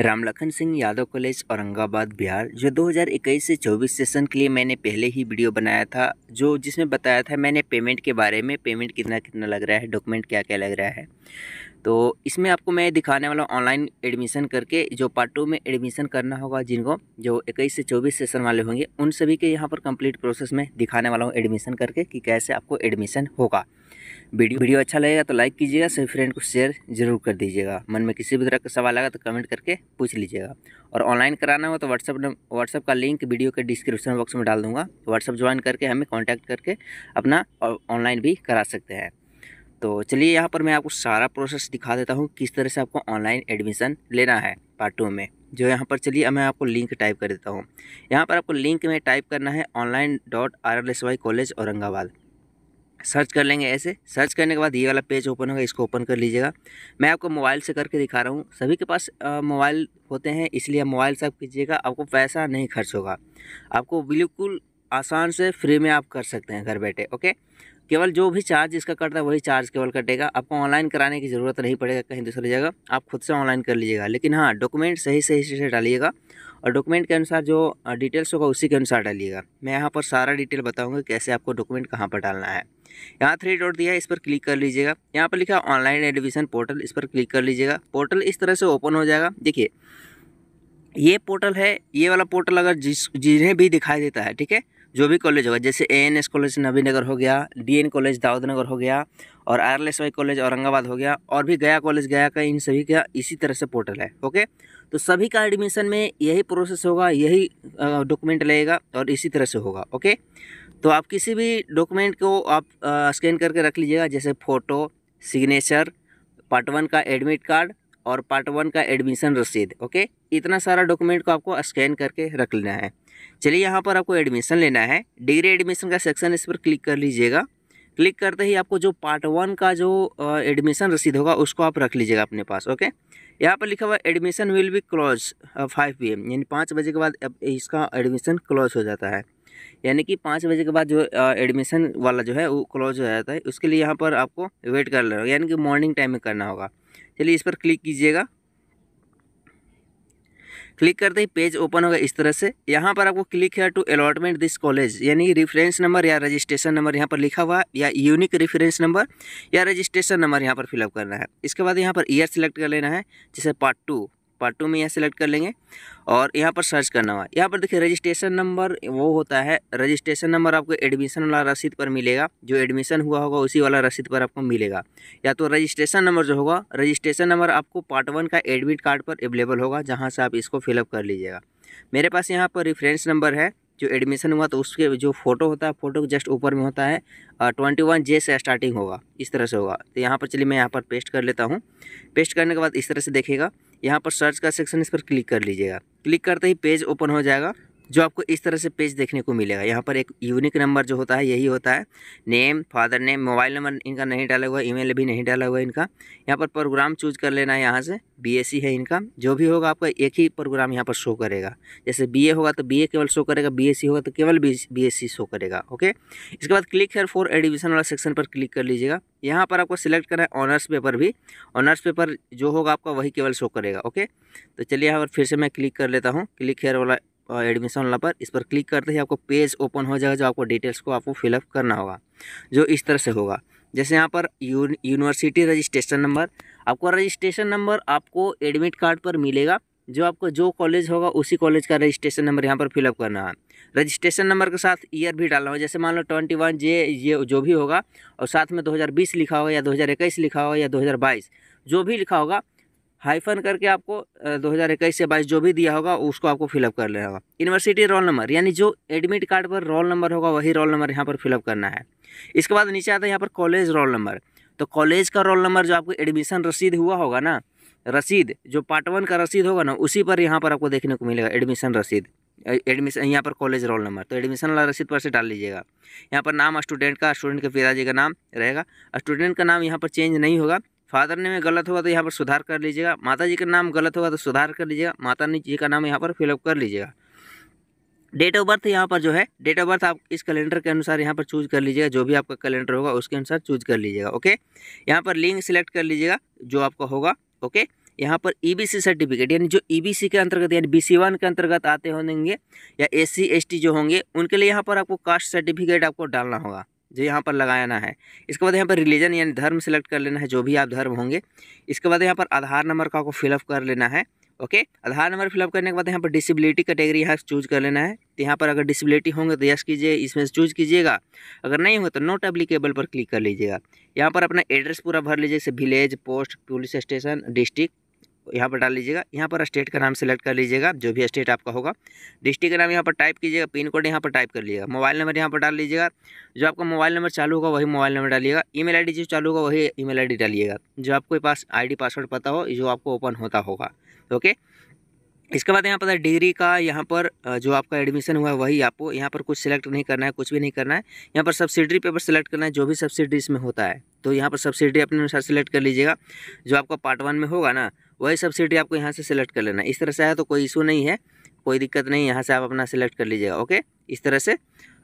Ram Lakhan Singh Yadav college Aurangabad Bihar जो 2021 से 24 session के लिए मैंने पहले ही वीडियो बनाया था जो जिसमें बताया था मैंने पेमेंट के बारे में पेमेंट कितना कितना लग रहा है डॉक्यूमेंट क्या क्या लग रहा है तो इसमें आपको मैं दिखाने वाला ऑनलाइन एडमिशन करके जो पार्ट टू में एडमिशन करना होगा जिनको जो इक्कीस से चौबीस सेशन वाले होंगे उन सभी के यहाँ पर कंप्लीट प्रोसेस में दिखाने वाला हूँ एडमिशन करके कि कैसे आपको एडमिशन होगा वीडियो वीडियो अच्छा लगेगा तो लाइक कीजिएगा सभी फ्रेंड को शेयर जरूर कर दीजिएगा मन में किसी भी तरह का सवाल आएगा तो कमेंट करके पूछ लीजिएगा और ऑनलाइन कराना हो तो व्हाट्सअप व्हाट्सअप का लिंक वीडियो के डिस्क्रिप्शन बॉक्स में डाल दूंगा व्हाट्सअप ज्वाइन करके हमें कॉन्टैक्ट करके अपना ऑनलाइन भी करा सकते हैं तो चलिए यहाँ पर मैं आपको सारा प्रोसेस दिखा देता हूँ किस तरह से आपको ऑनलाइन एडमिशन लेना है पार्ट टू में जो यहाँ पर चलिए मैं आपको लिंक टाइप कर देता हूँ यहाँ पर आपको लिंक में टाइप करना है online dot R L S Y college Aurangabad search कर लेंगे ऐसे सर्च करने के बाद ये वाला पेज ओपन होगा इसको ओपन कर लीजिएगा मैं आपको मोबाइल से करके दिखा रहा हूँ सभी के पास मोबाइल होते हैं इसलिए मोबाइल से आप कीजिएगा आपको पैसा नहीं खर्च होगा आपको बिल्कुल आसान से फ्री में आप कर सकते हैं घर बैठे ओके केवल जो भी चार्ज इसका कटता है वही चार्ज केवल कटेगा आपको ऑनलाइन कराने की ज़रूरत नहीं पड़ेगा कहीं दूसरी जगह आप खुद से ऑनलाइन कर लीजिएगा लेकिन हाँ डॉक्यूमेंट सही सही से डालिएगा और डॉक्यूमेंट के अनुसार जो डिटेल्स होगा उसी के अनुसार डालिएगा मैं यहाँ पर सारा डिटेल बताऊँगा कैसे आपको डॉक्यूमेंट कहाँ पर डालना है यहाँ थ्री डॉट दिया है इस पर क्लिक कर लीजिएगा यहाँ पर लिखा ऑनलाइन एडमिशन पोर्टल इस पर क्लिक कर लीजिएगा पोर्टल इस तरह से ओपन हो जाएगा देखिए ये पोर्टल है ये वाला पोर्टल अगर जिस जिन्हें भी दिखाई देता है ठीक है जो भी कॉलेज होगा जैसे A N S college Nabinagar हो गया डी एन कॉलेज दाऊदनगर हो गया और R L S Y college Aurangabad हो गया और भी गया कॉलेज गया का इन सभी का इसी तरह से पोर्टल है ओके तो सभी का एडमिशन में यही प्रोसेस होगा यही डॉक्यूमेंट लगेगा और इसी तरह से होगा ओके तो आप किसी भी डॉक्यूमेंट को आप स्कैन करके रख लीजिएगा जैसे फ़ोटो सिग्नेचर पार्ट वन का एडमिट कार्ड और पार्ट वन का एडमिशन रसीद ओके इतना सारा डॉक्यूमेंट को आपको स्कैन करके रख लेना है चलिए यहाँ पर आपको एडमिशन लेना है डिग्री एडमिशन का सेक्शन इस पर क्लिक कर लीजिएगा क्लिक करते ही आपको जो पार्ट वन का जो एडमिशन रसीद होगा उसको आप रख लीजिएगा अपने पास ओके यहाँ पर लिखा हुआ admission will be close five P M यानी पाँच बजे के बाद इसका एडमिशन क्लोज हो जाता है यानी कि पाँच बजे के बाद जो एडमिशन वाला जो है वो क्लोज हो जाता है उसके लिए यहाँ पर आपको वेट कर लेना होगा यानी कि मॉर्निंग टाइम में करना होगा चलिए इस पर क्लिक कीजिएगा क्लिक करते ही पेज ओपन होगा इस तरह से यहाँ पर आपको क्लिक है टू अलॉटमेंट दिस कॉलेज यानी रेफरेंस नंबर या रजिस्ट्रेशन नंबर यहाँ पर लिखा हुआ या यूनिक रेफरेंस नंबर या रजिस्ट्रेशन नंबर यहाँ पर फिलअप करना है इसके बाद यहाँ पर ईयर सेलेक्ट कर लेना है जैसे पार्ट टू पार्ट टू में यहाँ सेलेक्ट कर लेंगे और यहाँ पर सर्च करना हुआ यहाँ पर देखिए रजिस्ट्रेशन नंबर वो होता है रजिस्ट्रेशन नंबर आपको एडमिशन वाला रसीद पर मिलेगा जो एडमिशन हुआ होगा उसी वाला रसीद पर आपको मिलेगा या तो रजिस्ट्रेशन नंबर जो होगा रजिस्ट्रेशन नंबर आपको पार्ट वन का एडमिट कार्ड पर अवेलेबल होगा जहाँ से आप इसको फिलअप कर लीजिएगा मेरे पास यहाँ पर रेफरेंस नंबर है जो एडमिशन हुआ तो उसके जो फोटो होता है फोटो के जस्ट ऊपर में होता है ट्वेंटी वन जे से स्टार्टिंग होगा इस तरह से होगा तो यहाँ पर चलिए मैं यहाँ पर पेस्ट कर लेता हूँ पेस्ट करने के बाद इस तरह से देखेगा यहाँ पर सर्च का सेक्शन इस पर क्लिक कर लीजिएगा क्लिक करते ही पेज ओपन हो जाएगा जो आपको इस तरह से पेज देखने को मिलेगा यहाँ पर एक यूनिक नंबर जो होता है यही होता है name father name mobile number इनका नहीं डाला हुआ ईमेल भी नहीं डाला हुआ इनका यहाँ पर प्रोग्राम चूज कर लेना है यहाँ से बीएससी है इनका जो भी होगा आपका एक ही प्रोग्राम यहाँ पर शो करेगा जैसे बीए होगा तो बीए केवल शो करेगा बीएससी होगा तो केवल बीएससी शो करेगा ओके इसके बाद क्लिक हेयर फॉर एडमिशन वाला सेक्शन पर क्लिक कर लीजिएगा यहाँ पर आपको सिलेक्ट करना है ऑनर्स पेपर भी ऑनर्स पेपर जो होगा आपका वही केवल शो करेगा ओके तो चलिए यहाँ पर फिर से मैं क्लिक कर लेता हूँ क्लिक हेयर वाला और एडमिशन वाला पर इस पर क्लिक करते ही आपको पेज ओपन हो जाएगा जो आपको डिटेल्स को आपको फिलअप करना होगा जो इस तरह से होगा जैसे यहाँ पर यूनिवर्सिटी रजिस्ट्रेशन नंबर आपको रजिस्ट्रेशन नंबर आपको एडमिट कार्ड पर मिलेगा जो आपको जो कॉलेज होगा उसी कॉलेज का रजिस्ट्रेशन नंबर यहाँ पर फिलअप करना है रजिस्ट्रेशन नंबर के साथ ईयर भी डालना होगा जैसे मान लो ट्वेंटी वन जे ये जो भी होगा और साथ में 2020 लिखा होगा या 2021 लिखा होगा या 2022 जो भी लिखा होगा हाइफन करके आपको दो हज़ार इक्कीस से बाईस जो भी दिया होगा उसको आपको फिलअप कर लेना होगा यूनिवर्सिटी रोल नंबर यानी जो एडमिट कार्ड पर रोल नंबर होगा वही रोल नंबर यहाँ पर फिलअप करना है इसके बाद नीचे आता है यहाँ पर कॉलेज रोल नंबर तो कॉलेज का रोल नंबर जो आपको एडमिशन रसीद हुआ होगा ना रसीद जो पार्ट वन का रसीद होगा ना उसी पर यहाँ पर आपको देखने को मिलेगा एडमिशन रसीद एडमिशन यहाँ पर कॉलेज रोल नंबर तो एडमिशन वाला रसीद पर से डाल लीजिएगा यहाँ पर नाम स्टूडेंट का स्टूडेंट के पिताजी का नाम रहेगा स्टूडेंट का नाम यहाँ पर चेंज नहीं होगा फादर नेम गलत होगा तो यहाँ पर सुधार कर लीजिएगा माता जी का नाम गलत होगा तो सुधार कर लीजिएगा माता जी का नाम यहाँ पर फिलअप कर लीजिएगा डेट ऑफ बर्थ यहाँ पर जो है डेट ऑफ बर्थ आप इस कैलेंडर के अनुसार यहाँ पर चूज कर लीजिएगा जो भी आपका कैलेंडर होगा उसके अनुसार चूज कर लीजिएगा ओके यहाँ पर लिंक सिलेक्ट कर लीजिएगा जो आपका होगा ओके यहाँ पर ईबीसी e सर्टिफिकेट यानी जो ईबीसी e के अंतर्गत यानी बी सी वन के अंतर्गत आते होंगे या एस सी एस टी जो होंगे उनके लिए यहाँ पर आपको कास्ट सर्टिफिकेट आपको डालना होगा जो यहाँ पर लगाना है इसके बाद यहाँ पर रिलीजन यानी धर्म सेलेक्ट कर लेना है जो भी आप धर्म होंगे इसके बाद यहाँ पर आधार नंबर का आपको फिलअप कर लेना है ओके आधार नंबर फिलअप करने के बाद यहाँ पर डिसेबिलिटी कैटेगरी यहाँ चूज कर लेना है तो यहाँ पर अगर डिसेबिलिटी होंगे तो यस कीजिए इसमें से चूज कीजिएगा अगर नहीं होगा तो नोट एप्लीकेबल पर क्लिक कर लीजिएगा यहाँ पर अपना एड्रेस पूरा भर लीजिए जैसे village post police station district यहाँ पर डाल लीजिएगा यहाँ पर स्टेट का नाम सेलेक्ट कर लीजिएगा जो भी स्टेट आपका होगा डिस्ट्रिक्ट का नाम यहाँ पर टाइप कीजिएगा पिन कोड यहाँ पर टाइप कर लीजिएगा मोबाइल नंबर यहाँ पर डाल लीजिएगा जो आपका मोबाइल नंबर चालू होगा वही मोबाइल नंबर डालिएगा ई मेल जो चालू होगा वही ई मेल डालिएगा जो आपके पास आई पासवर्ड पता हो जो आपको ओपन होता होगा ओके इसके बाद यहाँ पता है डिग्री का यहाँ पर जो आपका एडमिशन हुआ है वही आपको यहाँ पर कुछ सिलेक्ट नहीं करना है कुछ भी नहीं करना है यहाँ पर सब्सिडरी पेपर सिलेक्ट करना है जो भी सब्सिडी इसमें होता है तो यहाँ पर सब्सिडी अपने अनुसार सिलेक्ट कर लीजिएगा जो आपका पार्ट वन में होगा ना वही सब्सिडी आपको यहाँ से सिलेक्ट कर लेना इस तरह से आया तो कोई इशू नहीं है कोई दिक्कत नहीं यहाँ से आप अपना सिलेक्ट कर लीजिएगा ओके इस तरह से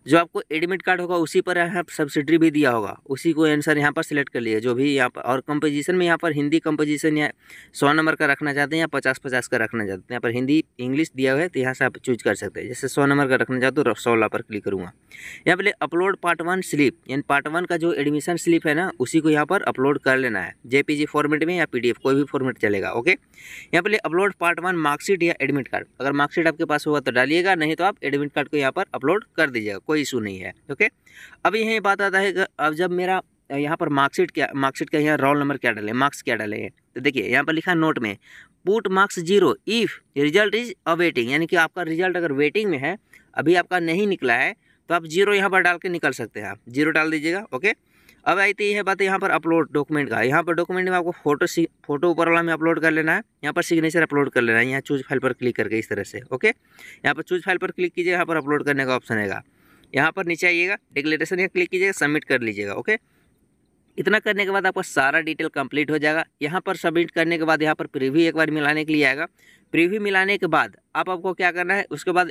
जो आपको एडमिट कार्ड होगा उसी पर यहाँ सब्सिडी भी दिया होगा उसी को आंसर यहाँ पर सिलेक्ट कर लिए जो भी यहाँ पर और कंपोजिशन में यहाँ पर हिंदी कंपोजिशन या सौ नंबर का रखना चाहते हैं या पचास पचास का रखना चाहते हैं यहाँ पर हिंदी इंग्लिश दिया हुआ है तो यहाँ से आप चूज कर सकते हैं जैसे सौ नंबर का रखना चाहते तो हो सौ पर क्लिक करूँगा यहाँ पर अपलोड पार्ट वन स्लिप यानी पार्ट वन का जो एडमिशन स्लिप है ना उसी को यहाँ पर अपलोड कर लेना है जे फॉर्मेट में या पी कोई भी फॉर्मेट चलेगा ओके यहाँ पर अपलोड पार्ट वन मार्कशीट या एडमिट कार्ड अगर मार्कशीट आपके पास होगा तो डालिएगा नहीं तो आप एडमिट कार्ड को यहाँ पर अपलोड कर दीजिएगा कोई इशू नहीं है ओके अब यही बात आता है अब जब मेरा यहाँ पर मार्क्सिट क्या मार्क्सिट का यहाँ रोल नंबर क्या डाले मार्क्स क्या डाले तो देखिए यहाँ पर लिखा नोट में put marks zero if result is awaiting यानी कि आपका रिजल्ट अगर वेटिंग में है अभी आपका नहीं निकला है तो आप जीरो यहाँ पर डाल के निकल सकते हैं आप जीरो डाल दीजिएगा ओके अब आई थी यह बात यहाँ पर अपलोड डॉक्यूमेंट का यहाँ पर डॉक्यूमेंट में आपको फोटो फोटो ऊपर वाला में अपलोड कर लेना है यहाँ पर सिग्नेचर अपलोड कर लेना है यहाँ चूज फाइल पर क्लिक करके इस तरह से ओके यहाँ पर चूज फाइल पर क्लिक कीजिए यहाँ पर अपलोड करने का ऑप्शन है यहाँ पर नीचे आइएगा डिक्लेरेशन यहाँ क्लिक कीजिएगा सबमिट कर लीजिएगा ओके इतना करने के बाद आपका सारा डिटेल कंप्लीट हो जाएगा यहाँ पर सबमिट करने के बाद यहाँ पर प्रीव्यू एक बार मिलाने के लिए आएगा प्रीव्यू मिलाने के बाद आप आपको क्या करना है उसके बाद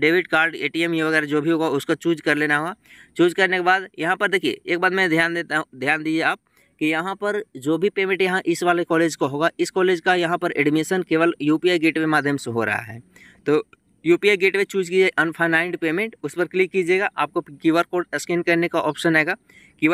debit card A T M वगैरह जो भी होगा उसको चूज कर लेना होगा चूज करने के बाद यहाँ पर देखिए एक बात मैं ध्यान देता हूँ ध्यान दीजिए आप कि यहाँ पर जो भी पेमेंट यहाँ इस वाले कॉलेज का होगा इस कॉलेज का यहाँ पर एडमिशन केवल यू पी आई गेट के माध्यम से हो रहा है तो यूपीआई गेटवे चूज कीजिए अनफाइनाइंड पेमेंट उस पर क्लिक कीजिएगा आपको क्यू कोड स्कैन करने का ऑप्शन आएगा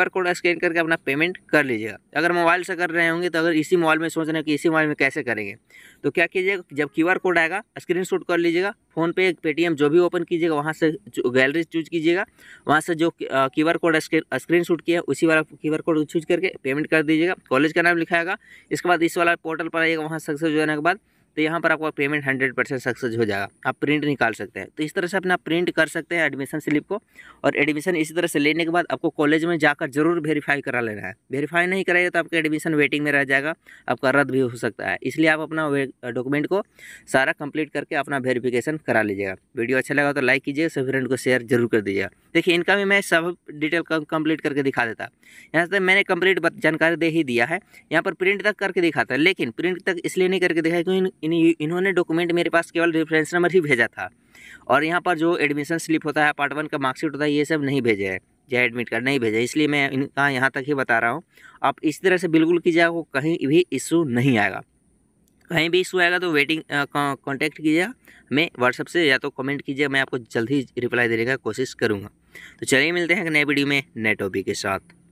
आर कोड स्कैन करके अपना पेमेंट कर लीजिएगा अगर मोबाइल से कर रहे होंगे तो अगर इसी मोबाइल में सोच रहे हैं कि इसी मोबाइल में कैसे करेंगे तो क्या कीजिएगा जब आर कोड आएगा स्क्रीन शूट कर लीजिएगा फ़ोनपे पेटीएम जो भी ओपन कीजिएगा वहाँ से गैलरी चूज कीजिएगा वहाँ से जो Q R code screenshot किया उसी वाला क्यू आर कोड चूज करके पेमेंट कर दीजिएगा कॉलेज का नाम लिखाएगा इसके बाद इस वाला पोर्टल पर आइएगा वहाँ सक्सेस हो जाने के बाद तो यहाँ पर आपका पेमेंट हंड्रेड परसेंट सक्सेस हो जाएगा आप प्रिंट निकाल सकते हैं तो इस तरह से अपना प्रिंट कर सकते हैं एडमिशन स्लिप को और एडमिशन इसी तरह से लेने के बाद आपको कॉलेज में जाकर जरूर वेरीफाई करा लेना है वेरीफाई नहीं कराएगा तो आपका एडमिशन वेटिंग में रह जाएगा आपका रद्द भी हो सकता है इसलिए आप अपना डॉक्यूमेंट को सारा कंप्लीट करके अपना वेरीफिकेशन करा लीजिएगा वीडियो अच्छा लगा तो लाइक कीजिए सभी फ्रेंड को शेयर जरूर कर दीजिएगा देखिए इनका भी मैं सब डिटेल कंप्लीट करके दिखा देता यहाँ से मैंने कंप्लीट जानकारी दे ही दिया है यहाँ पर प्रिंट तक करके दिखाता लेकिन प्रिंट तक इसलिए नहीं करके दिखाया क्योंकि इन्होंने डॉक्यूमेंट मेरे पास केवल रेफरेंस नंबर ही भेजा था और यहाँ पर जो एडमिशन स्लिप होता है पार्ट वन का मार्कशीट होता है ये सब नहीं भेजे हैं या एडमिट कार्ड नहीं भेजा इसलिए मैं इनका यहाँ तक ही बता रहा हूँ आप इस तरह से बिल्कुल कीजिएगा को कहीं भी इशू नहीं आएगा कहीं भी इशू आएगा तो वेटिंग कांटेक्ट कीजिएगा मैं व्हाट्सअप से या तो कमेंट कीजिए मैं आपको जल्द ही रिप्लाई देने का कोशिश करूँगा तो चलिए मिलते हैं नए वीडियो में नए टॉपिक के साथ